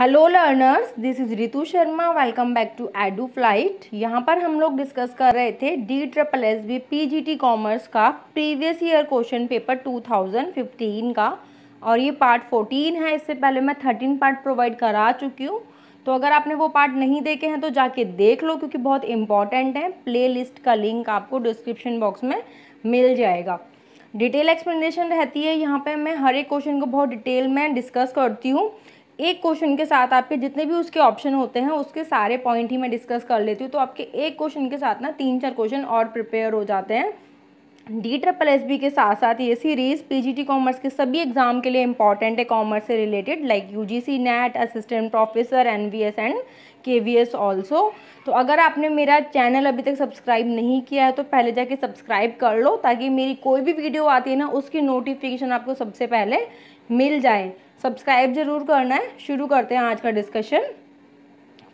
Hello learners this is Ritu Sharma welcome back to edu flight यहाँ पर हम लोग डिस्कस कर रहे थे D triple S B P G T commerce का प्रीवियस ईयर क्वेश्चन पेपर 2015 का और ये पार्ट 14 है इससे पहले मैं 13 पार्ट प्रोवाइड करा चुकी हूँ तो अगर आपने वो पार्ट नहीं देखे हैं तो जाके देख लो क्योंकि बहुत इंपॉर्टेंट है प्ले लिस्ट का लिंक आपको डिस्क्रिप्शन बॉक्स में मिल जाएगा डिटेल एक्सप्लेनेशन रहती है यहाँ पर मैं हर एक क्वेश्चन को बहुत डिटेल में डिस्कस करती हूँ एक क्वेश्चन के साथ आपके जितने भी उसके ऑप्शन होते हैं उसके सारे पॉइंट ही मैं डिस्कस कर लेती हूँ तो आपके एक क्वेश्चन के साथ ना तीन चार क्वेश्चन और प्रिपेयर हो जाते हैं डी ट्रिपल एस बी के साथ साथ ये सीरीज़ पीजीटी कॉमर्स के सभी एग्जाम के लिए इंपॉर्टेंट है कॉमर्स से related like UGC NET assistant professor NVS and KVS also तो अगर आपने मेरा चैनल अभी तक सब्सक्राइब नहीं किया है तो पहले जाके सब्सक्राइब कर लो ताकि मेरी कोई भी वीडियो आती है ना उसकी नोटिफिकेशन आपको सबसे पहले मिल जाए सब्सक्राइब जरूर करना है शुरू करते हैं आज का डिस्कशन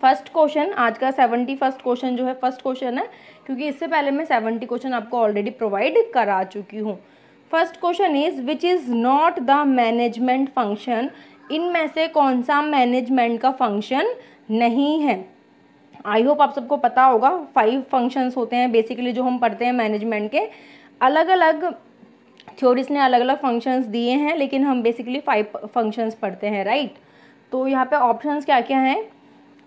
फर्स्ट क्वेश्चन आज का सेवेंटी फर्स्ट क्वेश्चन जो है फर्स्ट क्वेश्चन है क्योंकि इससे पहले मैं सेवेंटी क्वेश्चन आपको ऑलरेडी प्रोवाइड करा चुकी हूँ first question is which is not the management function इनमें से कौन सा मैनेजमेंट का फंक्शन नहीं है आई होप आप सबको पता होगा फाइव फंक्शंस होते हैं बेसिकली जो हम पढ़ते हैं मैनेजमेंट के अलग अलग थ्योरीज ने अलग अलग फंक्शंस दिए हैं लेकिन हम बेसिकली फाइव फंक्शंस पढ़ते हैं राइट तो यहाँ पे ऑप्शंस क्या क्या हैं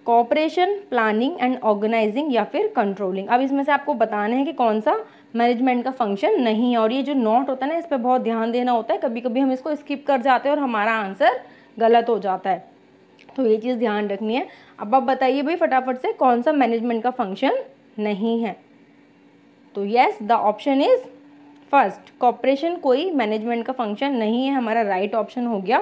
कॉपरेशन प्लानिंग एंड ऑर्गेनाइजिंग या फिर कंट्रोलिंग अब इसमें से आपको बताना है कि कौन सा मैनेजमेंट का फंक्शन नहीं है और ये जो नॉट होता है ना इस पर बहुत ध्यान देना होता है कभी कभी हम इसको स्किप कर जाते हैं और हमारा आंसर गलत हो जाता है तो ये चीज़ ध्यान रखनी है अब आप बताइए भाई फटाफट से कौन सा मैनेजमेंट का फंक्शन नहीं है तो yes the option is first cooperation कोई मैनेजमेंट का फंक्शन नहीं है हमारा राइट right ऑप्शन हो गया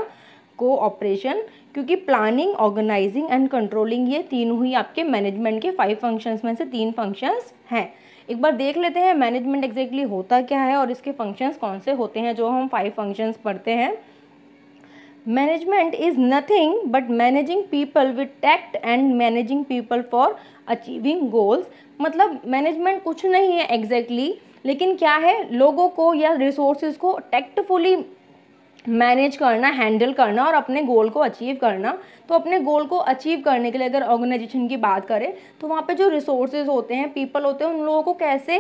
कोऑपरेशन क्योंकि प्लानिंग ऑर्गेनाइजिंग एंड कंट्रोलिंग ये तीनों ही आपके मैनेजमेंट के फाइव फंक्शंस में से तीन फंक्शंस हैं एक बार देख लेते हैं मैनेजमेंट एग्जैक्टली होता क्या है और इसके फंक्शंस कौन से होते हैं जो हम फाइव फंक्शंस पढ़ते हैं management is nothing but managing people with tact and managing people for achieving goals मतलब मैनेजमेंट कुछ नहीं है एग्जैक्टली exactly, लेकिन क्या है लोगों को या रिसोर्सेज को टेक्टफुली मैनेज करना हैंडल करना और अपने गोल को अचीव करना तो अपने गोल को अचीव करने के लिए अगर ऑर्गेनाइजेशन की बात करें तो वहाँ पे जो रिसोर्सेज होते हैं पीपल होते हैं उन लोगों को कैसे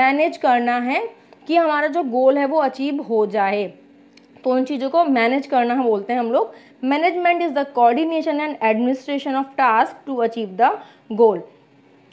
मैनेज करना है कि हमारा जो गोल है वो अचीव हो जाए तो उन चीज़ों को मैनेज करना है बोलते हैं हम लोग management is the coordination and administration of task to achieve the goal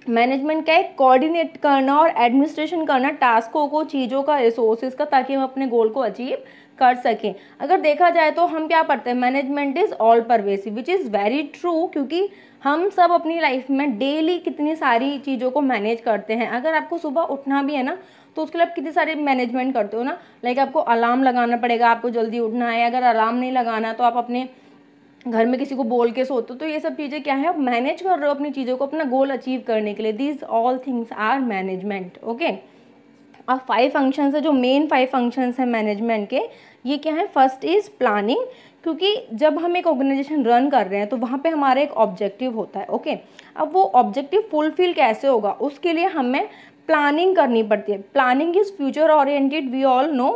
management क्या है कोऑर्डिनेट करना और एडमिनिस्ट्रेशन करना टास्कों को चीज़ों का रिसोर्सेज का ताकि हम अपने गोल को अचीव कर सकें अगर देखा जाए तो हम क्या पढ़ते हैं management is all pervasive which is very true क्योंकि हम सब अपनी लाइफ में डेली कितनी सारी चीज़ों को मैनेज करते हैं अगर आपको सुबह उठना भी है ना तो उसके लिए आप कितनी सारी मैनेजमेंट करते हो ना लाइक आपको अलार्म लगाना पड़ेगा आपको जल्दी उठना है अगर अलार्म नहीं लगाना तो आप अपने घर में किसी को बोल के सोते हो तो ये सब चीज़ें क्या है आप मैनेज कर रहे हो अपनी चीज़ों को अपना गोल अचीव करने के लिए these all things are management okay और फाइव फंक्शंस है जो मेन फाइव फंक्शंस हैं मैनेजमेंट के ये क्या है फर्स्ट इज़ प्लानिंग क्योंकि जब हम एक ऑर्गेनाइजेशन रन कर रहे हैं तो वहाँ पे हमारा एक ऑब्जेक्टिव होता है ओके अब वो ऑब्जेक्टिव फुलफिल कैसे होगा उसके लिए हमें प्लानिंग करनी पड़ती है planning is future oriented we all know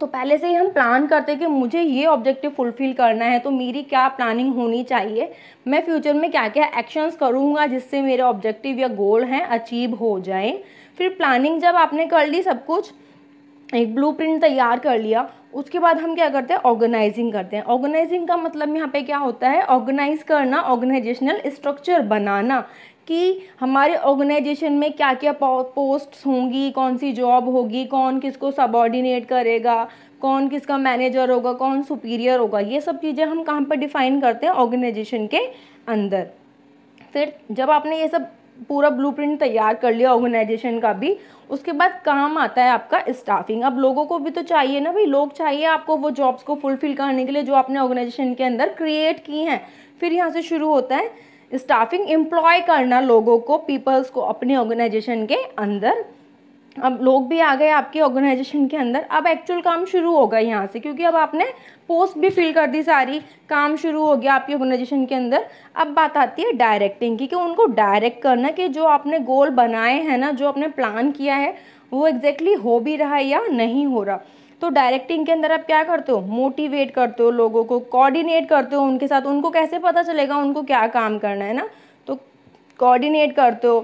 तो पहले से ही हम प्लान करते हैं कि मुझे ये ऑब्जेक्टिव फुलफ़िल करना है तो मेरी क्या प्लानिंग होनी चाहिए मैं फ्यूचर में क्या क्या एक्शंस करूँगा जिससे मेरे ऑब्जेक्टिव या गोल हैं अचीव हो जाए फिर प्लानिंग जब आपने कर ली सब कुछ एक ब्लूप्रिंट तैयार कर लिया उसके बाद हम क्या करते हैं ऑर्गेनाइजिंग करते हैं ऑर्गेनाइजिंग का मतलब यहाँ पे क्या होता है ऑर्गेनाइज करना ऑर्गेनाइजेशनल स्ट्रक्चर बनाना कि हमारे ऑर्गेनाइजेशन में क्या क्या पोस्ट्स होंगी कौन सी जॉब होगी कौन किसको सबॉर्डिनेट करेगा कौन किसका मैनेजर होगा कौन सुपीरियर होगा ये सब चीज़ें हम कहाँ पर डिफ़ाइन करते हैं ऑर्गेनाइजेशन के अंदर फिर जब आपने ये सब पूरा ब्लूप्रिंट तैयार कर लिया ऑर्गेनाइजेशन का भी उसके बाद काम आता है आपका स्टाफिंग अब लोगों को भी तो चाहिए ना भाई लोग चाहिए आपको वो जॉब्स को फुलफिल करने के लिए जो आपने ऑर्गेनाइजेशन के अंदर क्रिएट की हैं फिर यहाँ से शुरू होता है स्टाफिंग एम्प्लॉय करना लोगों को पीपल्स को अपने ऑर्गेनाइजेशन के अंदर अब लोग भी आ गए आपके ऑर्गेनाइजेशन के अंदर अब एक्चुअल काम शुरू होगा यहाँ से क्योंकि अब आपने पोस्ट भी फिल कर दी सारी काम शुरू हो गया आपके ऑर्गेनाइजेशन के अंदर अब बात आती है डायरेक्टिंग की कि उनको डायरेक्ट करना कि जो आपने गोल बनाए हैं ना जो आपने प्लान किया है वो एग्जैक्टली exactly हो भी रहा है या नहीं हो रहा तो डायरेक्टिंग के अंदर आप क्या करते हो मोटिवेट करते हो लोगों को कोऑर्डिनेट करते हो उनके साथ उनको कैसे पता चलेगा उनको क्या काम करना है ना तो कोऑर्डिनेट करते हो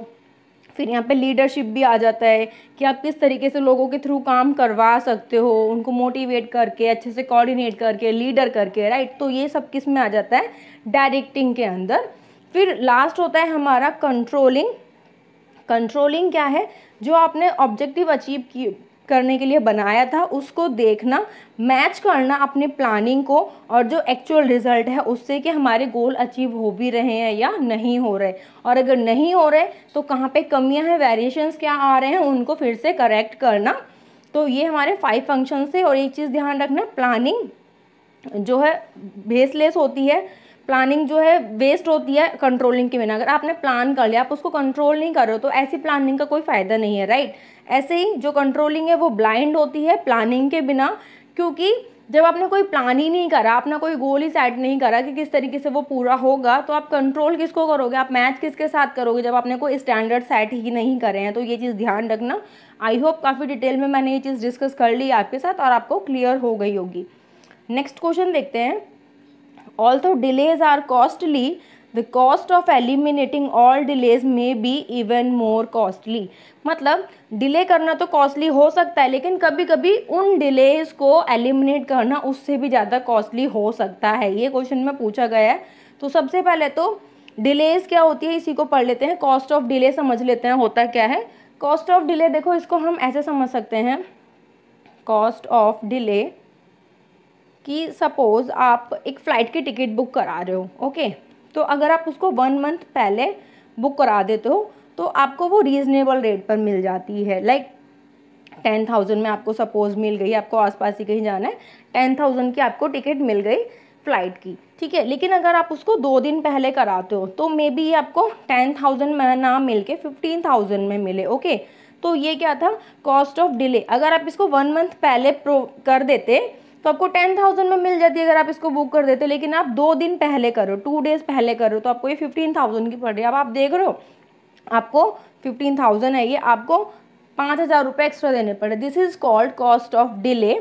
फिर यहाँ पे लीडरशिप भी आ जाता है कि आप किस तरीके से लोगों के थ्रू काम करवा सकते हो उनको मोटिवेट करके अच्छे से कोऑर्डिनेट करके लीडर करके राइट तो ये सब किस में आ जाता है डायरेक्टिंग के अंदर फिर लास्ट होता है हमारा कंट्रोलिंग कंट्रोलिंग क्या है जो आपने ऑब्जेक्टिव अचीव की करने के लिए बनाया था उसको देखना मैच करना अपने प्लानिंग को और जो एक्चुअल रिज़ल्ट है उससे कि हमारे गोल अचीव हो भी रहे हैं या नहीं हो रहे और अगर नहीं हो रहे तो कहाँ पे कमियां हैं वेरिएशंस क्या आ रहे हैं उनको फिर से करेक्ट करना तो ये हमारे फाइव फंक्शन से और एक चीज़ ध्यान रखना प्लानिंग जो है बेसलेस होती है प्लानिंग जो है वेस्ट होती है कंट्रोलिंग के बिना अगर आपने प्लान कर लिया आप उसको कंट्रोल नहीं कर रहे हो तो ऐसी प्लानिंग का कोई फ़ायदा नहीं है राइट ऐसे ही जो कंट्रोलिंग है वो ब्लाइंड होती है प्लानिंग के बिना क्योंकि जब आपने कोई प्लान ही नहीं करा अपना कोई गोल ही सेट नहीं करा कि किस तरीके से वो पूरा होगा तो आप कंट्रोल किसको करोगे आप मैच किसके साथ करोगे जब आपने कोई स्टैंडर्ड सेट ही नहीं करे हैं तो ये चीज़ ध्यान रखना आई होप काफ़ी डिटेल में मैंने ये चीज़ डिस्कस कर ली आपके साथ और आपको क्लियर हो गई होगी नेक्स्ट क्वेश्चन देखते हैं also delays are costly the cost of eliminating all delays may be even more costly मतलब डिले करना तो कॉस्टली हो सकता है लेकिन कभी कभी उन डिलेज को एलिमिनेट करना उससे भी ज़्यादा कॉस्टली हो सकता है ये क्वेश्चन में पूछा गया है तो सबसे पहले तो डिलेज क्या होती है इसी को पढ़ लेते हैं कॉस्ट ऑफ डिले समझ लेते हैं होता क्या है कॉस्ट ऑफ डिले देखो इसको हम ऐसे समझ सकते हैं कॉस्ट ऑफ डिले कि सपोज़ आप एक फ़्लाइट की टिकट बुक करा रहे हो ओके okay? तो अगर आप उसको वन मंथ पहले बुक करा देते हो तो आपको वो रीज़नेबल रेट पर मिल जाती है लाइक टेन थाउजेंड में आपको सपोज़ मिल गई आपको आसपास ही कहीं जाना है टेन थाउजेंड की आपको टिकट मिल गई फ़्लाइट की ठीक है लेकिन अगर आप उसको दो दिन पहले कराते हो तो मे बी आपको टेन थाउजेंड में ना मिल के फिफ्टीन थाउजेंड में मिले ओके तो ये क्या था कॉस्ट ऑफ डिले अगर आप इसको वन मंथ पहले प्रो कर देते तो आपको टेन थाउजेंड में मिल जाती है अगर आप इसको बुक कर देते लेकिन आप दो दिन पहले करो टू डेज पहले करो तो आपको ये फिफ्टीन थाउजेंड की पड़ रही है अब आप देख रहे हो आपको फिफ्टीन थाउजेंड है ये आपको पाँच हज़ार रुपये एक्स्ट्रा देने पड़े this is called cost of delay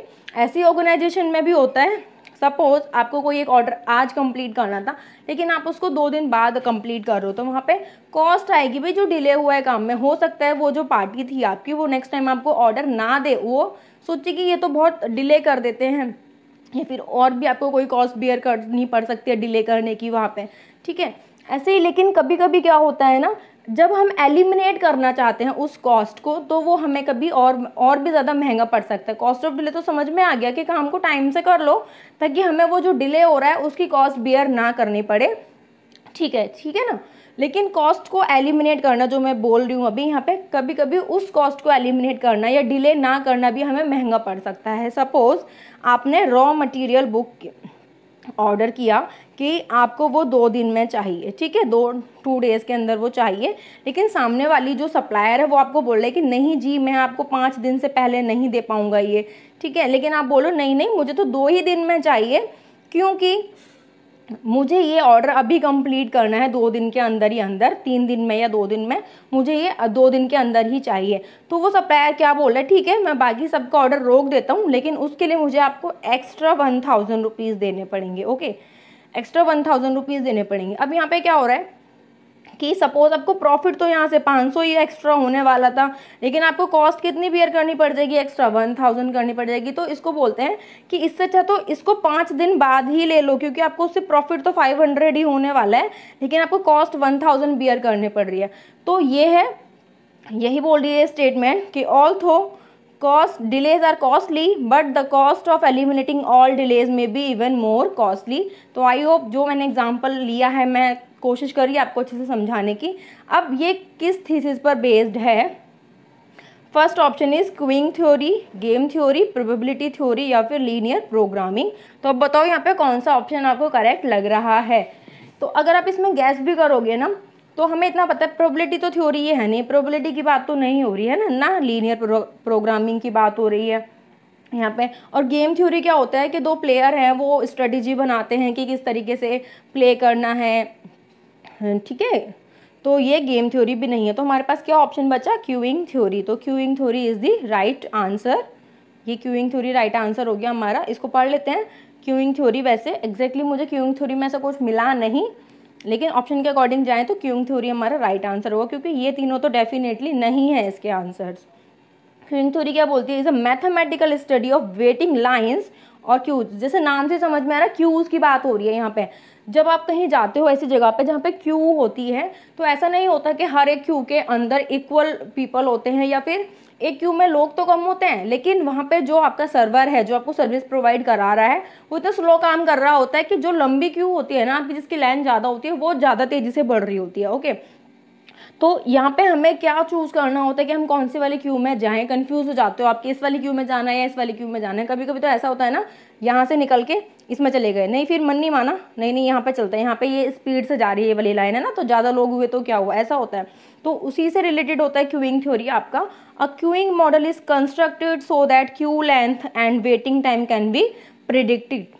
ऐसी ऑर्गेनाइजेशन में भी होता है सपोज आपको कोई एक ऑर्डर आज कंप्लीट करना था लेकिन आप उसको दो दिन बाद कंप्लीट कर रहे हो तो वहाँ पे कॉस्ट आएगी भाई जो डिले हुआ है काम में हो सकता है वो जो पार्टी थी आपकी वो नेक्स्ट टाइम आपको ऑर्डर ना दे वो सोचिए कि ये तो बहुत डिले कर देते हैं या फिर और भी आपको कोई कॉस्ट बियर करनी पड़ सकती है डिले करने की वहाँ पे ठीक है ऐसे ही लेकिन कभी कभी क्या होता है ना जब हम एलिमिनेट करना चाहते हैं उस कॉस्ट को तो वो हमें कभी और और भी ज़्यादा महंगा पड़ सकता है कॉस्ट ऑफ डिले तो समझ में आ गया कि काम को टाइम से कर लो ताकि हमें वो जो डिले हो रहा है उसकी कॉस्ट बियर ना करनी पड़े ठीक है ठीक है ना लेकिन कॉस्ट को एलिमिनेट करना जो मैं बोल रही हूँ अभी यहाँ पे कभी कभी उस कॉस्ट को एलिमिनेट करना या डिले ना करना भी हमें महंगा पड़ सकता है सपोज़ आपने रॉ मटेरियल बुक ऑर्डर किया कि आपको वो दो दिन में चाहिए ठीक है दो टू डेज़ के अंदर वो चाहिए लेकिन सामने वाली जो सप्लायर है वो आपको बोल रहे कि नहीं जी मैं आपको पाँच दिन से पहले नहीं दे पाऊँगा ये ठीक है लेकिन आप बोलो नहीं नहीं मुझे तो दो ही दिन में चाहिए क्योंकि मुझे ये ऑर्डर अभी कंप्लीट करना है दो दिन के अंदर ही अंदर तीन दिन में या दो दिन में मुझे ये दो दिन के अंदर ही चाहिए तो वो सप्लायर क्या बोल रहा है ठीक है मैं बाकी सबका ऑर्डर रोक देता हूँ लेकिन उसके लिए मुझे आपको एक्स्ट्रा वन थाउजेंड रुपीज़ देने पड़ेंगे okay extra one thousand rupees देने पड़ेंगे अब यहाँ पे क्या हो रहा है कि सपोज आपको प्रॉफिट तो यहाँ से 500 ही एक्स्ट्रा होने वाला था लेकिन आपको कॉस्ट कितनी बियर करनी पड़ जाएगी एक्स्ट्रा 1000 करनी पड़ जाएगी तो इसको बोलते हैं कि इससे अच्छा तो इसको पाँच दिन बाद ही ले लो क्योंकि आपको उससे प्रॉफिट तो 500 ही होने वाला है लेकिन आपको कॉस्ट 1000 बियर करनी पड़ रही है तो ये है यही बोल रही है स्टेटमेंट कि although cost delays are costly but the cost of eliminating all delays may be even more costly तो आई होप जो मैंने एग्जाम्पल लिया है मैं कोशिश करिए आपको अच्छे से समझाने की अब ये किस थीसिस पर बेस्ड है first option is queuing theory game theory probability theory या फिर लीनियर प्रोग्रामिंग तो अब बताओ यहाँ पे कौन सा ऑप्शन आपको करेक्ट लग रहा है तो अगर आप इसमें गैस भी करोगे ना तो हमें इतना पता है प्रोबेबिलिटी तो थ्योरी ये है नहीं प्रोबेबिलिटी की बात तो नहीं हो रही है ना ना लीनियर प्रो, प्रोग्रामिंग की बात हो रही है यहाँ पे और गेम थ्योरी क्या होता है कि दो प्लेयर हैं वो स्ट्रेटजी बनाते हैं कि किस तरीके से प्ले करना है हाँ, ठीक है तो ये गेम थ्योरी भी नहीं है तो हमारे पास क्या ऑप्शन बचा क्यूइंग थ्योरी तो queuing theory is the right answer ये क्यूइंग थ्योरी राइट आंसर हो गया हमारा इसको पढ़ लेते हैं क्यूइंग थ्योरी वैसे एग्जैक्टली exactly मुझे क्यूइंग थ्योरी में ऐसा कुछ मिला नहीं लेकिन ऑप्शन के अकॉर्डिंग जाएँ तो क्यूइंग थ्योरी हमारा राइट आंसर होगा क्योंकि ये तीनों तो डेफिनेटली नहीं है इसके आंसर्स क्यूइंग थ्योरी क्या बोलती है is a mathematical study of waiting lines और क्यूज जैसे नाम से समझ में आ रहा है क्यूज की बात हो रही है यहाँ पे जब आप कहीं जाते हो ऐसी जगह पे जहाँ पे क्यू होती है तो ऐसा नहीं होता कि हर एक क्यू के अंदर इक्वल पीपल होते हैं या फिर एक क्यू में लोग तो कम होते हैं लेकिन वहाँ पे जो आपका सर्वर है जो आपको सर्विस प्रोवाइड करा रहा है वो इतना स्लो काम कर रहा होता है कि जो लंबी क्यू होती है ना आपकी जिसकी लाइन ज़्यादा होती है वो ज़्यादा तेज़ी से बढ़ रही होती है ओके तो यहाँ पे हमें क्या चूज़ करना होता है कि हम कौन सी वाली क्यू में जाएं कंफ्यूज हो जाते हो आपके इस वाली क्यू में जाना है या इस वाली क्यू में जाना है कभी कभी तो ऐसा होता है ना यहाँ से निकल के इसमें चले गए नहीं फिर मन नहीं माना नहीं नहीं यहाँ पे चलते हैं यहाँ पे ये स्पीड से जा रही है ये वाली लाइन है ना तो ज़्यादा लोग हुए तो क्या हुआ ऐसा होता है तो उसी से रिलेटेड होता है क्यूइंग थ्योरी आपका a queuing model is constructed so that queue length and waiting time can be predicted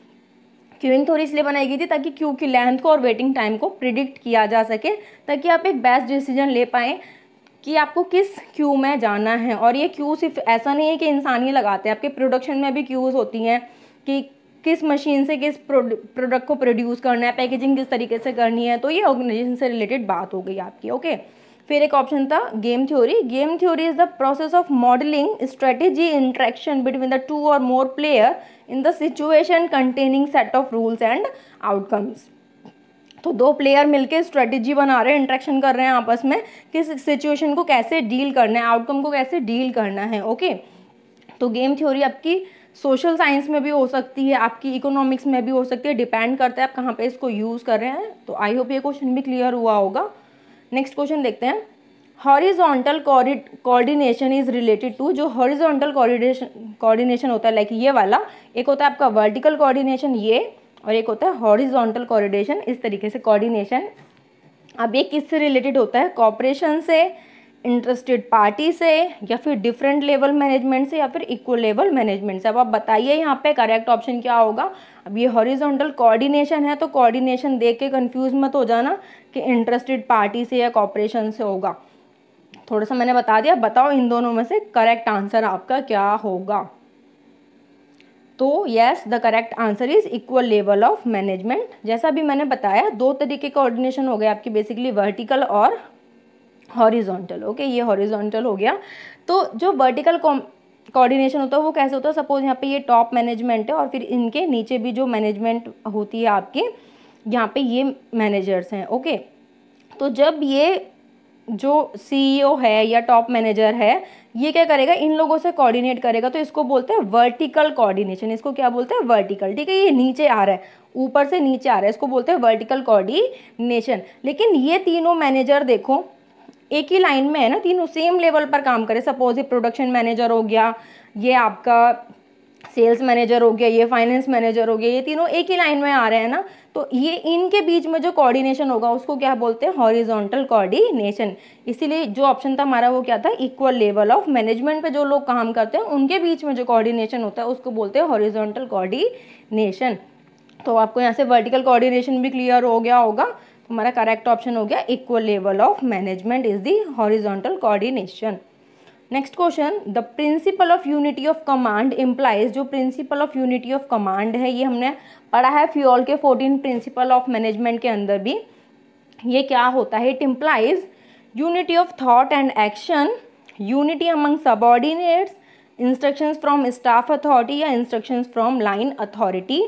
queuing थोड़ी इसलिए बनाई गई थी ताकि क्यू की लेंथ को और वेटिंग टाइम को प्रिडिक्ट किया जा सके ताकि आप एक बेस्ट डिसीजन ले पाएँ कि आपको किस क्यू में जाना है और ये क्यू सिर्फ ऐसा नहीं है कि इंसान ही लगाते हैं आपके प्रोडक्शन में भी क्यूज़ होती हैं कि किस मशीन से किस प्रोडक्ट को प्रोड्यूस करना है पैकेजिंग किस तरीके से करनी है तो ये ऑर्गेनाइजेशन से रिलेटेड बात हो गई आपकी ओके okay? फिर एक ऑप्शन था game theory game theory is the process of modelling strategy interaction between the two or more player in the situation containing set of rules and outcomes तो दो प्लेयर मिलके स्ट्रेटजी बना रहे हैं interaction कर रहे हैं आपस में कि सिचुएशन को कैसे डील करना है आउटकम को कैसे डील करना है ओके तो गेम थ्योरी आपकी सोशल साइंस में भी हो सकती है आपकी इकोनॉमिक्स में भी हो सकती है डिपेंड करता है आप कहाँ पे इसको यूज़ कर रहे हैं तो आई होप ये क्वेश्चन भी क्लियर हुआ होगा नेक्स्ट क्वेश्चन देखते हैं horizontal coordination is related to जो हॉरिजोंटल कोऑर्डिनेशन कोऑर्डिनेशन होता है लाइक ये वाला एक होता है आपका वर्टिकल कोऑर्डिनेशन ये और एक होता है हॉरिजोंटल कोऑर्डिनेशन इस तरीके से कोऑर्डिनेशन अब ये किससे रिलेटेड होता है कॉपरेशन से इंटरेस्टेड पार्टी से या फिर डिफरेंट लेवल मैनेजमेंट से या फिर इक्वल लेवल मैनेजमेंट से अब आप बताइए यहाँ पे करेक्ट ऑप्शन क्या होगा अब ये हॉरिजॉन्टल कोऑर्डिनेशन है तो कोऑर्डिनेशन देख के कन्फ्यूज मत हो जाना कि इंटरेस्टेड पार्टी से या कॉपरेशन से होगा थोड़ा सा मैंने बता दिया बताओ इन दोनों में से करेक्ट आंसर आपका क्या होगा तो yes the correct answer is equal level of management जैसा भी मैंने बताया दो तरीके का ऑर्डिनेशन हो गए आपकी बेसिकली वर्टिकल और हॉरिजॉन्टल ओके okay? ये हॉरिजॉन्टल हो गया तो जो वर्टिकल कोऑर्डिनेशन होता है वो कैसे होता है सपोज यहाँ पे ये टॉप मैनेजमेंट है और फिर इनके नीचे भी जो मैनेजमेंट होती है आपके यहाँ पे ये मैनेजर्स हैं ओके तो जब ये जो सीईओ e है या टॉप मैनेजर है ये क्या करेगा इन लोगों से कोऑर्डिनेट करेगा तो इसको बोलते हैं वर्टिकल कोऑर्डिनेशन इसको क्या बोलते हैं वर्टिकल ठीक है ये नीचे आ रहा है ऊपर से नीचे आ रहा है इसको बोलते हैं वर्टिकल कोऑर्डिनेशन लेकिन ये तीनों मैनेजर देखो एक ही लाइन में है ना तीनों सेम लेवल पर काम करें सपोज ये प्रोडक्शन मैनेजर हो गया ये आपका सेल्स मैनेजर हो गया ये फाइनेंस मैनेजर हो गया ये तीनों एक ही लाइन में आ रहे हैं ना तो ये इनके बीच में जो कोऑर्डिनेशन होगा उसको क्या बोलते हैं हॉरिजॉन्टल कोऑर्डिनेशन इसीलिए जो ऑप्शन था हमारा वो क्या था इक्वल लेवल ऑफ मैनेजमेंट पे जो लोग काम करते हैं उनके बीच में जो कोऑर्डिनेशन होता है उसको बोलते हैं हॉरिजोंटल कोऑर्डिनेशन तो आपको यहाँ से वर्टिकल कोऑर्डिनेशन भी क्लियर हो गया होगा हमारा करेक्ट ऑप्शन हो गया equal level of management is the horizontal coordination next question the principle of unity of command implies जो principle of unity of command है ये हमने पढ़ा है फ्यूल के फोर्टीन प्रिंसिपल ऑफ मैनेजमेंट के अंदर भी ये क्या होता है it implies unity of thought and action unity among subordinates instructions from staff authority या इंस्ट्रक्शंस फ्रॉम लाइन अथॉरिटी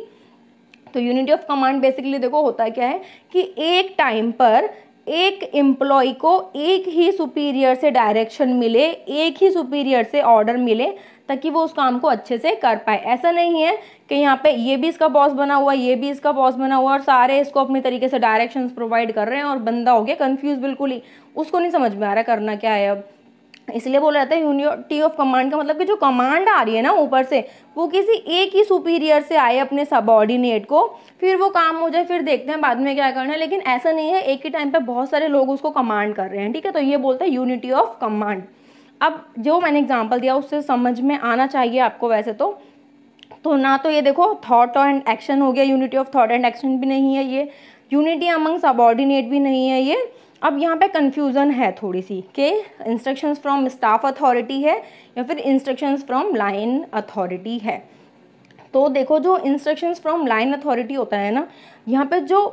तो यूनिटी ऑफ कमांड बेसिकली देखो होता क्या है कि एक टाइम पर एक एम्प्लॉय को एक ही सुपीरियर से डायरेक्शन मिले एक ही सुपीरियर से ऑर्डर मिले ताकि वो उस काम को अच्छे से कर पाए ऐसा नहीं है कि यहाँ पे ये भी इसका बॉस बना हुआ ये भी इसका बॉस बना हुआ और सारे इसको अपने तरीके से डायरेक्शंस प्रोवाइड कर रहे हैं और बंदा हो गया कन्फ्यूज बिल्कुल ही उसको नहीं समझ में आ रहा करना क्या है अब इसलिए बोला जाता है यूनिटी ऑफ कमांड का मतलब कि जो कमांड आ रही है ना ऊपर से वो किसी एक ही सुपीरियर से आए अपने सबॉर्डिनेट को फिर वो काम हो जाए फिर देखते हैं बाद में क्या करना है लेकिन ऐसा नहीं है एक ही टाइम पे बहुत सारे लोग उसको कमांड कर रहे हैं ठीक है तो ये बोलता है यूनिटी ऑफ कमांड अब जो मैंने एग्जाम्पल दिया उससे समझ में आना चाहिए आपको वैसे तो तो ना तो ये देखो थाट एंड एक्शन हो गया unity of thought and action भी नहीं है ये यूनिटी अमंग सबॉर्डिनेट भी नहीं है ये अब यहाँ पे कन्फ्यूज़न है थोड़ी सी कि इंस्ट्रक्शंस फ्रॉम स्टाफ अथॉरिटी है या फिर इंस्ट्रक्शंस फ्रॉम लाइन अथॉरिटी है तो देखो जो इंस्ट्रक्शंस फ्रॉम लाइन अथॉरिटी होता है ना यहाँ पे जो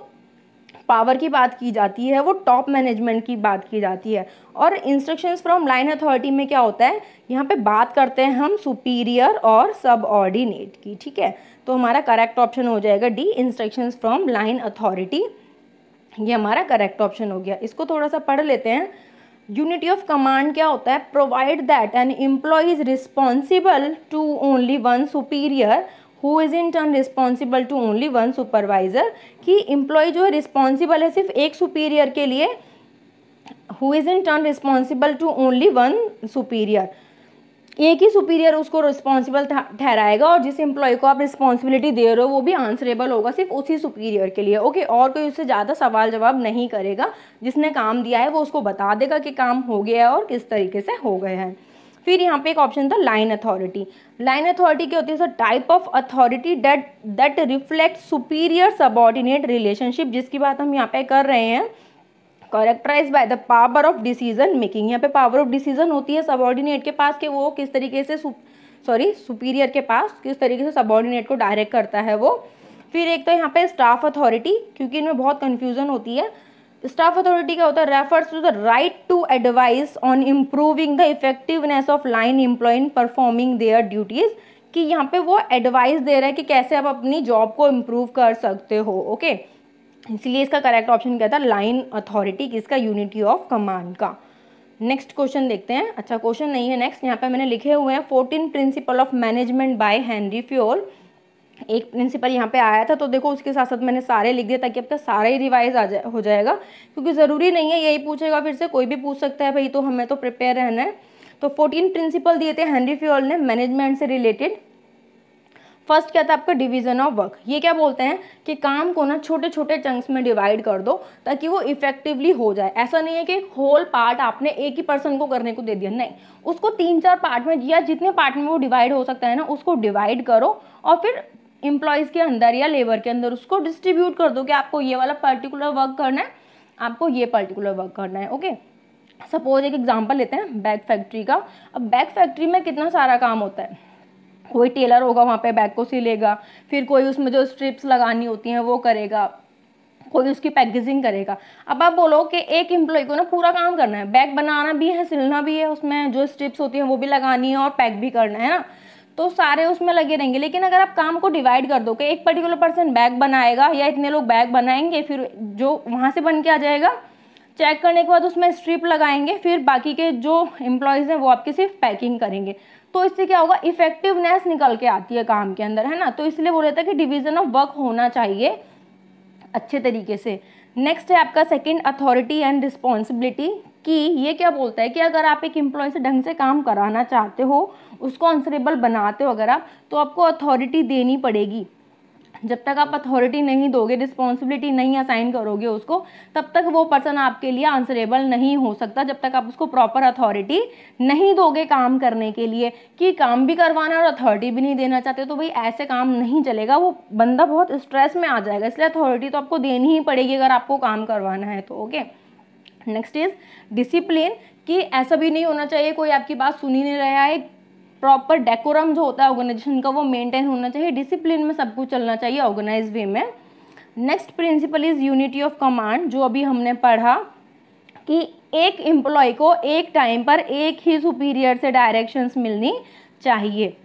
पावर की बात की जाती है वो टॉप मैनेजमेंट की बात की जाती है और इंस्ट्रक्शंस फ्रॉम लाइन अथॉरिटी में क्या होता है यहाँ पे बात करते हैं हम सुपीरियर और सब की ठीक है तो हमारा करेक्ट ऑप्शन हो जाएगा D instructions from line authority ये हमारा करेक्ट ऑप्शन हो गया इसको थोड़ा सा पढ़ लेते हैं यूनिटी ऑफ कमांड क्या होता है provide that an employee is responsible to only one superior who is in turn responsible to only one supervisor कि एम्प्लॉय जो है रिस्पॉन्सिबल है सिर्फ एक सुपीरियर के लिए who is in turn responsible to only one superior एक ही सुपीरियर उसको रिस्पॉन्सिबल ठहराएगा और जिस एम्प्लॉय को आप रिस्पॉन्सिबिलिटी दे रहे हो वो भी आंसरेबल होगा सिर्फ उसी सुपीरियर के लिए ओके और कोई उससे ज़्यादा सवाल जवाब नहीं करेगा जिसने काम दिया है वो उसको बता देगा कि काम हो गया है और किस तरीके से हो गया है फिर यहाँ पे एक ऑप्शन था लाइन अथॉरिटी लाइन अथॉरिटी क्या होती है sir type of authority that that reflect superior subordinate relationship जिसकी बात हम यहाँ पे कर रहे हैं characterised by the power of decision making यहाँ पे पावर ऑफ डिसीजन होती है सबॉर्डिनेट के पास कि वो किस तरीके से सॉरी सुपीरियर के पास किस तरीके से सबॉर्डिनेट को डायरेक्ट करता है वो फिर एक तो यहाँ पे स्टाफ अथॉरिटी क्योंकि इनमें बहुत कन्फ्यूजन होती है स्टाफ अथॉरिटी क्या होता है refers to the right to advice on improving the effectiveness of line employee in performing their duties कि यहाँ पे वो एडवाइस दे रहा है कि कैसे आप अपनी जॉब को इम्प्रूव कर सकते हो ओके okay? इसलिए इसका करेक्ट ऑप्शन क्या था लाइन अथॉरिटी किसका यूनिटी ऑफ कमांड का नेक्स्ट क्वेश्चन देखते हैं अच्छा क्वेश्चन नहीं है नेक्स्ट यहाँ पे मैंने लिखे हुए हैं fourteen principle of management by Henry Fayol एक प्रिंसिपल यहाँ पे आया था तो देखो उसके साथ साथ मैंने सारे लिख दिए ताकि अब तक सारा ही रिवाइज आ जाए हो जाएगा क्योंकि ज़रूरी नहीं है यही पूछेगा फिर से कोई भी पूछ सकता है भाई तो हमें तो प्रिपेयर रहना है तो फोर्टीन प्रिंसिपल दिए थे हेनरी फ्योल ने मैनेजमेंट से रिलेटेड फर्स्ट क्या था आपका डिवीजन ऑफ वर्क ये क्या बोलते हैं कि काम को ना छोटे छोटे चंक्स में डिवाइड कर दो ताकि वो इफेक्टिवली हो जाए ऐसा नहीं है कि होल पार्ट आपने एक ही पर्सन को करने को दे दिया नहीं उसको तीन चार पार्ट में या जितने पार्ट में वो डिवाइड हो सकता है ना उसको डिवाइड करो और फिर एम्प्लॉयज़ के अंदर या लेबर के अंदर उसको डिस्ट्रीब्यूट कर दो कि आपको ये वाला पर्टिकुलर वर्क करना है आपको ये पर्टिकुलर वर्क करना है ओके सपोज एक एग्जांपल लेते हैं बैग फैक्ट्री का अब बैग फैक्ट्री में कितना सारा काम होता है कोई टेलर होगा वहाँ पे बैग को सिलेगा फिर कोई उसमें जो स्ट्रिप्स लगानी होती हैं वो करेगा कोई उसकी पैकेजिंग करेगा अब आप बोलो कि एक एम्प्लॉय को ना पूरा काम करना है बैग बनाना भी है सिलना भी है उसमें जो स्ट्रिप्स होती हैं वो भी लगानी है और पैक भी करना है ना तो सारे उसमें लगे रहेंगे लेकिन अगर आप काम को डिवाइड कर दो कि एक पर्टिकुलर पर्सन बैग बनाएगा या इतने लोग बैग बनाएंगे फिर जो वहाँ से बन के आ जाएगा चेक करने के बाद उसमें स्ट्रिप लगाएंगे फिर बाकी के जो एम्प्लॉयज़ हैं वो आपकी सिर्फ पैकिंग करेंगे तो इससे क्या होगा इफेक्टिवनेस निकल के आती है काम के अंदर है ना तो इसलिए बोल रहे है कि डिवीजन ऑफ वर्क होना चाहिए अच्छे तरीके से नेक्स्ट है आपका सेकंड अथॉरिटी एंड रिस्पॉन्सिबिलिटी कि ये क्या बोलता है कि अगर आप एक एम्प्लॉय से ढंग से काम कराना चाहते हो उसको आंसरेबल बनाते हो अगर आप तो आपको अथॉरिटी देनी पड़ेगी जब तक आप अथॉरिटी नहीं दोगे रिस्पॉन्सिबिलिटी नहीं असाइन करोगे उसको तब तक वो पर्सन आपके लिए आंसरेबल नहीं हो सकता जब तक आप उसको प्रॉपर अथॉरिटी नहीं दोगे काम करने के लिए कि काम भी करवाना और अथॉरिटी भी नहीं देना चाहते तो भाई ऐसे काम नहीं चलेगा वो बंदा बहुत स्ट्रेस में आ जाएगा इसलिए अथॉरिटी तो आपको देनी ही पड़ेगी अगर आपको काम करवाना है तो ओके नेक्स्ट इज डिसिप्लिन कि ऐसा भी नहीं होना चाहिए कोई आपकी बात सुन ही नहीं रहा है प्रॉपर डेकोरम जो होता है ऑर्गेनाइजेशन का वो मेंटेन होना चाहिए डिसिप्लिन में सब कुछ चलना चाहिए ऑर्गेनाइज वे में next principle is unity of command जो अभी हमने पढ़ा कि एक एम्प्लॉय को एक टाइम पर एक ही सुपीरियर से डायरेक्शंस मिलनी चाहिए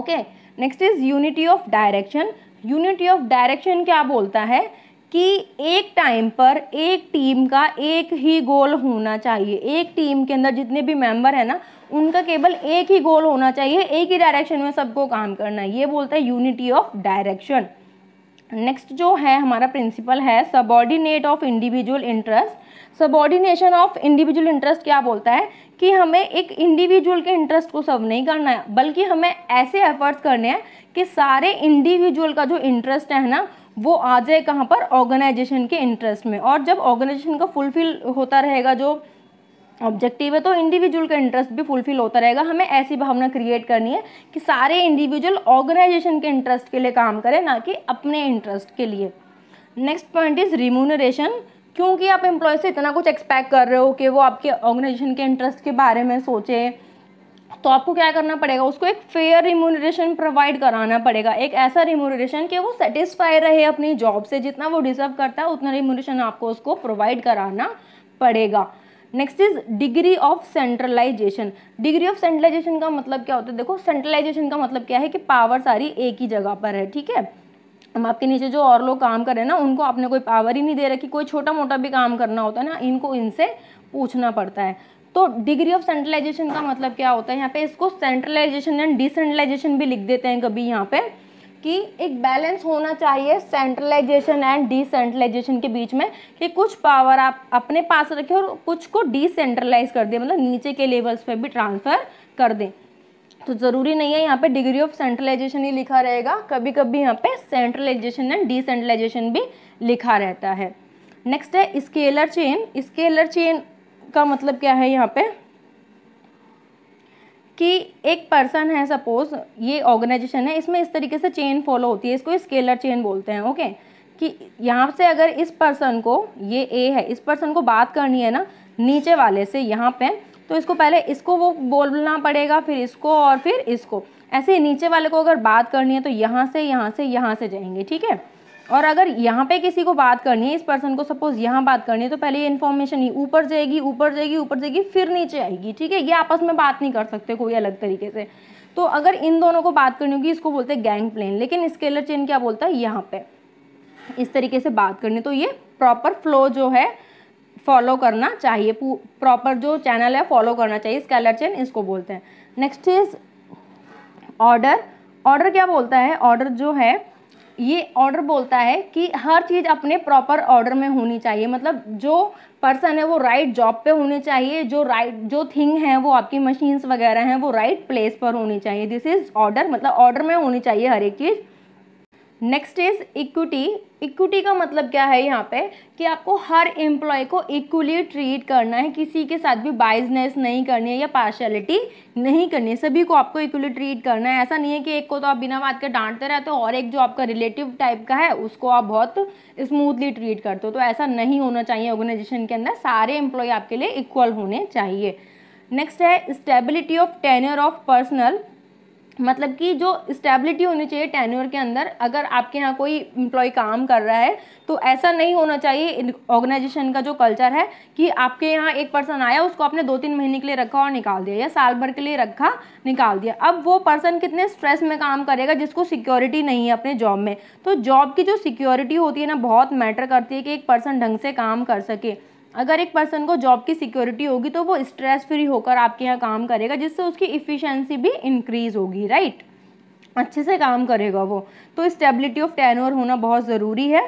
okay next is unity of direction unity of direction क्या बोलता है कि एक टाइम पर एक टीम का एक ही गोल होना चाहिए एक टीम के अंदर जितने भी मेंबर हैं ना उनका केवल एक ही गोल होना चाहिए एक ही डायरेक्शन में सबको काम करना है ये बोलता है यूनिटी ऑफ डायरेक्शन नेक्स्ट जो है हमारा प्रिंसिपल है subordinate of individual interest subordination of individual interest क्या बोलता है कि हमें एक इंडिविजुअल के इंटरेस्ट को सर्व नहीं करना है बल्कि हमें ऐसे एफर्ट्स करने हैं कि सारे इंडिविजुअल का जो इंटरेस्ट है ना वो आ जाए कहाँ पर ऑर्गेनाइजेशन के इंटरेस्ट में और जब ऑर्गेनाइजेशन का फुलफिल होता रहेगा जो ऑब्जेक्टिव है तो इंडिविजुअल का इंटरेस्ट भी फुलफिल होता रहेगा हमें ऐसी भावना क्रिएट करनी है कि सारे इंडिविजुअल ऑर्गेनाइजेशन के इंटरेस्ट के लिए काम करें ना कि अपने इंटरेस्ट के लिए नेक्स्ट पॉइंट इज़ रिमूनरेशन क्योंकि आप एम्प्लॉय से इतना कुछ एक्सपेक्ट कर रहे हो कि वो आपके ऑर्गेनाइजेशन के इंटरेस्ट के बारे में सोचें तो आपको क्या करना पड़ेगा उसको एक फेयर रिमोनरेशन प्रोवाइड कराना पड़ेगा एक ऐसा रिमोनरेशन कि वो सेटिस्फाई रहे अपनी जॉब से जितना वो डिजर्व करता है उतना रिमोनरेशन आपको उसको प्रोवाइड कराना पड़ेगा next is degree of centralisation degree of centralisation का मतलब क्या होता है देखो सेंट्रलाइजेशन का मतलब क्या है कि पावर सारी एक ही जगह पर है ठीक है हम आपके नीचे जो और लोग काम कर रहे हैं ना उनको आपने कोई पावर ही नहीं दे रखी कोई छोटा मोटा भी काम करना होता है ना इनको इनसे पूछना पड़ता है तो डिग्री ऑफ सेंट्रलाइजेशन का मतलब क्या होता है यहाँ पे इसको सेंट्रलाइजेशन एंड डिसेंट्रलाइजेशन भी लिख देते हैं कभी यहाँ पे कि एक बैलेंस होना चाहिए सेंट्रलाइजेशन एंड डिसेंट्रलाइजेशन के बीच में कि कुछ पावर आप अपने पास रखें और कुछ को डिसेंट्रलाइज कर दें मतलब नीचे के लेवल्स पर भी ट्रांसफ़र कर दें तो ज़रूरी नहीं है यहाँ पे डिग्री ऑफ सेंट्रलाइजेशन ही लिखा रहेगा कभी कभी यहाँ पे सेंट्रलाइजेशन एंड डिसेंट्रलाइजेशन भी लिखा रहता है नेक्स्ट है स्केलर चेन स्केलर चेन का मतलब क्या है यहाँ पे कि एक पर्सन है सपोज ये ऑर्गेनाइजेशन है इसमें इस तरीके से चेन फॉलो होती है इसको स्केलर चेन बोलते हैं ओके कि यहाँ से अगर इस पर्सन को ये ए है इस पर्सन को बात करनी है ना नीचे वाले से यहाँ पे तो इसको पहले इसको वो बोलना पड़ेगा फिर इसको और फिर इसको ऐसे नीचे वाले को अगर बात करनी है तो यहाँ से यहाँ से यहाँ से जाएंगे ठीक है और अगर यहाँ पे किसी को बात करनी है इस पर्सन को सपोज यहाँ बात करनी है तो पहले ये इन्फॉर्मेशन ही ऊपर जाएगी ऊपर जाएगी ऊपर जाएगी फिर नीचे आएगी ठीक है ये आपस में बात नहीं कर सकते कोई अलग तरीके से तो अगर इन दोनों को बात करनी होगी इसको बोलते हैं गैंग प्लेन लेकिन स्केलर चेन क्या बोलता है यहाँ पे इस तरीके से बात करनी तो ये प्रॉपर फ्लो जो है फॉलो करना चाहिए प्रॉपर जो चैनल है फॉलो करना चाहिए स्केलर चेन इसको बोलते हैं नेक्स्ट इज ऑर्डर ऑर्डर क्या बोलता है ऑर्डर जो है ये ऑर्डर बोलता है कि हर चीज़ अपने प्रॉपर ऑर्डर में होनी चाहिए मतलब जो पर्सन है वो राइट जॉब पे होने चाहिए जो राइट जो थिंग है वो आपकी मशीन्स वगैरह हैं वो राइट प्लेस पर होनी चाहिए दिस इज़ ऑर्डर मतलब ऑर्डर में होनी चाहिए हर एक चीज़ नेक्स्ट इज इक्विटी इक्विटी का मतलब क्या है यहाँ पे कि आपको हर एम्प्लॉय को इक्वली ट्रीट करना है किसी के साथ भी बाइजनेस नहीं करनी है या पार्शलिटी नहीं करनी है सभी को आपको इक्वली ट्रीट करना है ऐसा नहीं है कि एक को तो आप बिना बात के डांटते रहते हो और एक जो आपका रिलेटिव टाइप का है उसको आप बहुत स्मूथली ट्रीट करते हो तो ऐसा नहीं होना चाहिए ऑर्गेनाइजेशन के अंदर सारे एम्प्लॉय आपके लिए इक्वल होने चाहिए नेक्स्ट है stability of tenure of personnel मतलब कि जो स्टेबिलिटी होनी चाहिए टेन्यूअर के अंदर अगर आपके यहाँ कोई एम्प्लॉय काम कर रहा है तो ऐसा नहीं होना चाहिए ऑर्गेनाइजेशन का जो कल्चर है कि आपके यहाँ एक पर्सन आया उसको आपने दो तीन महीने के लिए रखा और निकाल दिया या साल भर के लिए रखा निकाल दिया अब वो पर्सन कितने स्ट्रेस में काम करेगा जिसको सिक्योरिटी नहीं है अपने जॉब में तो जॉब की जो सिक्योरिटी होती है ना बहुत मैटर करती है कि एक पर्सन ढंग से काम कर सके अगर एक पर्सन को जॉब की सिक्योरिटी होगी तो वो स्ट्रेस फ्री होकर आपके यहाँ काम करेगा जिससे उसकी इफ़िशेंसी भी इंक्रीज़ होगी राइट अच्छे से काम करेगा वो तो स्टेबिलिटी ऑफ टेनोर होना बहुत ज़रूरी है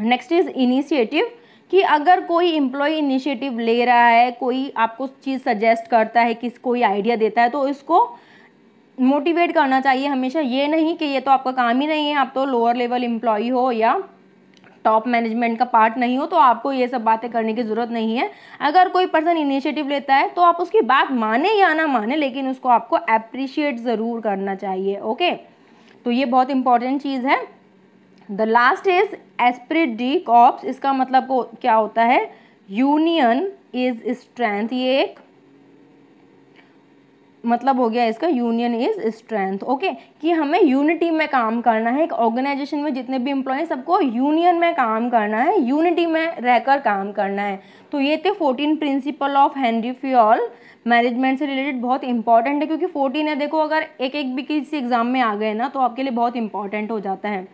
नेक्स्ट इज़ इनिशिएटिव कि अगर कोई एम्प्लॉय इनिशिएटिव ले रहा है कोई आपको चीज़ सजेस्ट करता है किस कोई आइडिया देता है तो इसको मोटिवेट करना चाहिए हमेशा ये नहीं कि ये तो आपका काम ही नहीं है आप तो लोअर लेवल एम्प्लॉय हो या टॉप मैनेजमेंट का पार्ट नहीं हो तो आपको ये सब बातें करने की ज़रूरत नहीं है अगर कोई पर्सन इनिशिएटिव लेता है तो आप उसकी बात माने या ना माने लेकिन उसको आपको अप्रिशिएट ज़रूर करना चाहिए ओके तो ये बहुत इंपॉर्टेंट चीज़ है the last is esprit de corps इसका मतलब को क्या होता है यूनियन इज स्ट्रेंथ ये एक मतलब हो गया इसका यूनियन इज स्ट्रेंथ ओके कि हमें यूनिटी में काम करना है एक ऑर्गेनाइजेशन में जितने भी एम्प्लॉय सबको यूनियन में काम करना है यूनिटी में रहकर काम करना है तो ये थे fourteen principle of Henry Fayol management से रिलेटेड बहुत इंपॉर्टेंट है क्योंकि फोर्टीन है देखो अगर एक एक भी किसी एग्जाम में आ गए ना तो आपके लिए बहुत इंपॉर्टेंट हो जाता है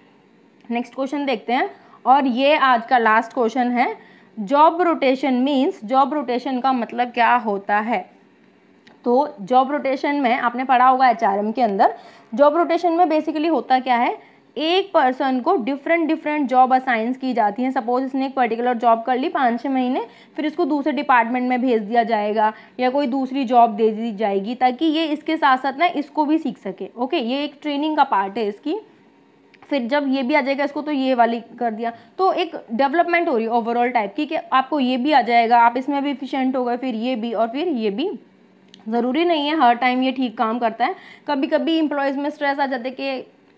नेक्स्ट क्वेश्चन देखते हैं और ये आज का लास्ट क्वेश्चन है job rotation means job rotation का मतलब क्या होता है तो जॉब रोटेशन में आपने पढ़ा होगा एच के अंदर जॉब रोटेशन में बेसिकली होता क्या है एक पर्सन को डिफरेंट डिफरेंट जॉब असाइंस की जाती हैं सपोज इसने एक पर्टिकुलर जॉब कर ली पाँच छः महीने फिर इसको दूसरे डिपार्टमेंट में भेज दिया जाएगा या कोई दूसरी जॉब दे दी जाएगी ताकि ये इसके साथ साथ ना इसको भी सीख सके ओके ये एक ट्रेनिंग का पार्ट है इसकी फिर जब ये भी आ जाएगा इसको तो ये वाली कर दिया तो एक डेवलपमेंट हो रही है ओवरऑल टाइप की कि आपको ये भी आ जाएगा आप इसमें भी इफिशेंट हो गए फिर ये भी और फिर ये भी ज़रूरी नहीं है हर टाइम ये ठीक काम करता है कभी कभी इम्प्लॉयज़ में स्ट्रेस आ जाते कि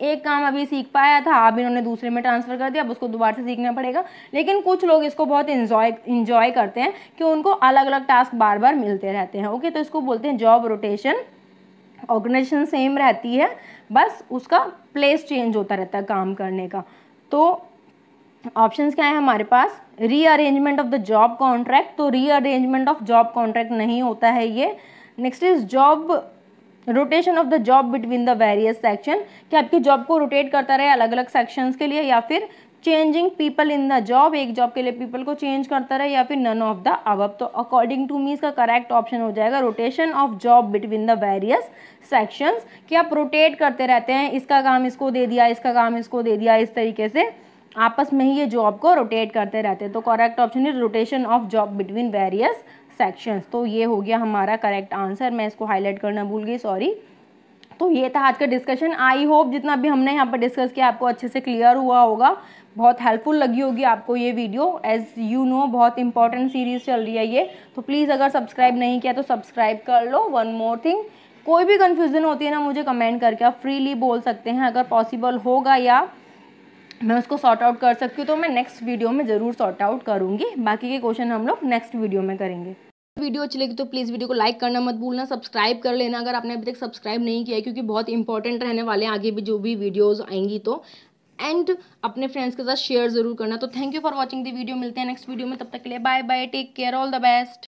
एक काम अभी सीख पाया था अब इन्होंने दूसरे में ट्रांसफ़र कर दिया अब उसको दोबारा से सीखना पड़ेगा लेकिन कुछ लोग इसको बहुत इन्जॉय इन्जॉय करते हैं कि उनको अलग अलग टास्क बार बार मिलते रहते हैं ओके तो इसको बोलते हैं जॉब रोटेशन ऑर्गेनाइजेशन सेम रहती है बस उसका प्लेस चेंज होता रहता है काम करने का तो ऑप्शंस क्या है हमारे पास rearrangement of the job contract तो रीअरेंजमेंट ऑफ जॉब कॉन्ट्रैक्ट नहीं होता है ये next is job rotation of the job between the various section कि आपकी जॉब को रोटेट करता रहे अलग अलग सेक्शंस के लिए या फिर changing people in the job एक जॉब के लिए पीपल को चेंज करता रहे या फिर नन ऑफ द अबब तो अकॉर्डिंग टू मी इसका करेक्ट ऑप्शन हो जाएगा rotation of job between the various sections कि आप रोटेट करते रहते हैं इसका काम इसको दे दिया इसका काम इसको दे दिया इस तरीके से आपस में ही ये जॉब को रोटेट करते रहते हैं तो correct option is rotation of job between various sections तो ये हो गया हमारा करेक्ट आंसर मैं इसको हाईलाइट करना भूल गई सॉरी तो ये था आज का डिस्कशन आई होप जितना भी हमने यहाँ पर डिस्कस किया आपको अच्छे से क्लियर हुआ होगा बहुत हेल्पफुल लगी होगी आपको ये वीडियो एज़ यू नो बहुत इंपॉर्टेंट सीरीज़ चल रही है ये तो प्लीज़ अगर सब्सक्राइब नहीं किया तो सब्सक्राइब कर लो वन मोर थिंग कोई भी कन्फ्यूज़न होती है ना मुझे कमेंट करके आप फ्रीली बोल सकते हैं अगर पॉसिबल होगा या मैं उसको सॉर्ट आउट कर सकती हूँ तो मैं नेक्स्ट वीडियो में ज़रूर सॉर्ट आउट करूँगी बाकी के क्वेश्चन हम लोग नेक्स्ट वीडियो में करेंगे वीडियो अच्छी लगी तो प्लीज़ वीडियो को लाइक करना मत भूलना सब्सक्राइब कर लेना अगर आपने अभी तक सब्सक्राइब नहीं किया क्योंकि बहुत इंपॉर्टेंट रहने वाले हैं आगे भी जो भी वीडियोज़ आएंगी तो एंड अपने फ्रेंड्स के साथ शेयर जरूर करना तो thank you for watching the video मिलते हैं नेक्स्ट वीडियो में तब तक के लिए bye bye take care all the best